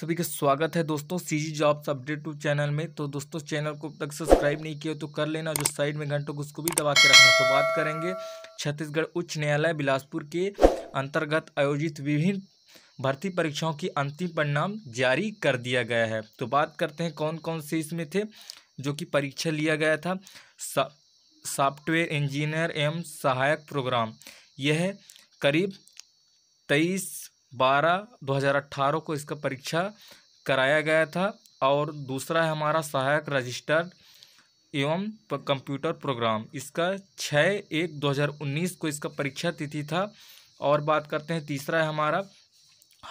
सभी का स्वागत है दोस्तों C G jobs update to channel में तो दोस्तों चैनल को अब तक सब्सक्राइब नहीं किया तो कर लेना जो साइड में घंटों को उसको भी दबा के रखना तो बात करेंगे छत्तीसगढ़ उच्च न्यायालय बिलासपुर के अंतर्गत आयोजित विभिन्न भर्ती परीक्षाओं की अंतिम परिणाम जारी कर दिया गया है तो बात करते हैं कौन कौन से इसमें थे जो कि परीक्षा लिया गया था सॉफ्टवेयर इंजीनियर एवं सहायक प्रोग्राम यह करीब तेईस बारह दो हज़ार अट्ठारह को इसका परीक्षा कराया गया था और दूसरा है हमारा सहायक रजिस्टर एवं कंप्यूटर प्रोग्राम इसका छः एक दो हज़ार उन्नीस को इसका परीक्षा तिथि था और बात करते हैं तीसरा है हमारा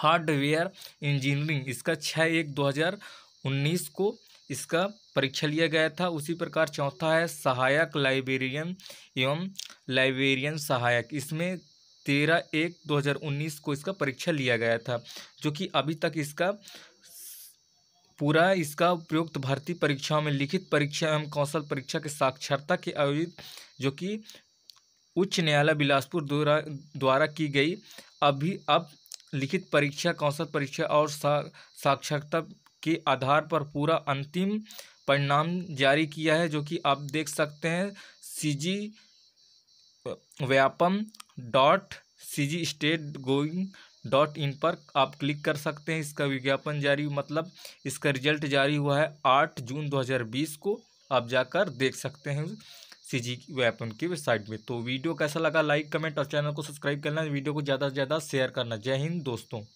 हार्डवेयर इंजीनियरिंग इसका छः एक दो हज़ार उन्नीस को इसका परीक्षा लिया गया था उसी प्रकार चौथा है सहायक लाइब्रेरियन एवं लाइब्रेरियन सहायक इसमें तेरह एक दो हजार उन्नीस को इसका परीक्षा लिया गया था जो कि अभी तक इसका पूरा इसका उपयुक्त भर्ती परीक्षाओं में लिखित परीक्षा एवं कौशल परीक्षा के साक्षरता के आयोजित जो कि उच्च न्यायालय बिलासपुर द्वारा द्वारा की गई अभी अब लिखित परीक्षा कौशल परीक्षा और साक्षरता के आधार पर पूरा अंतिम परिणाम जारी किया है जो कि आप देख सकते हैं CG Vyapam dot C G state गोइंग डॉट इन पर आप क्लिक कर सकते हैं इसका विज्ञापन जारी मतलब इसका रिजल्ट जारी हुआ है आठ जून 2020 को आप जाकर देख सकते हैं सी जी वेपन की वेबसाइट में तो वीडियो कैसा लगा लाइक कमेंट और चैनल को सब्सक्राइब करना वीडियो को ज़्यादा से ज़्यादा शेयर करना जय हिंद दोस्तों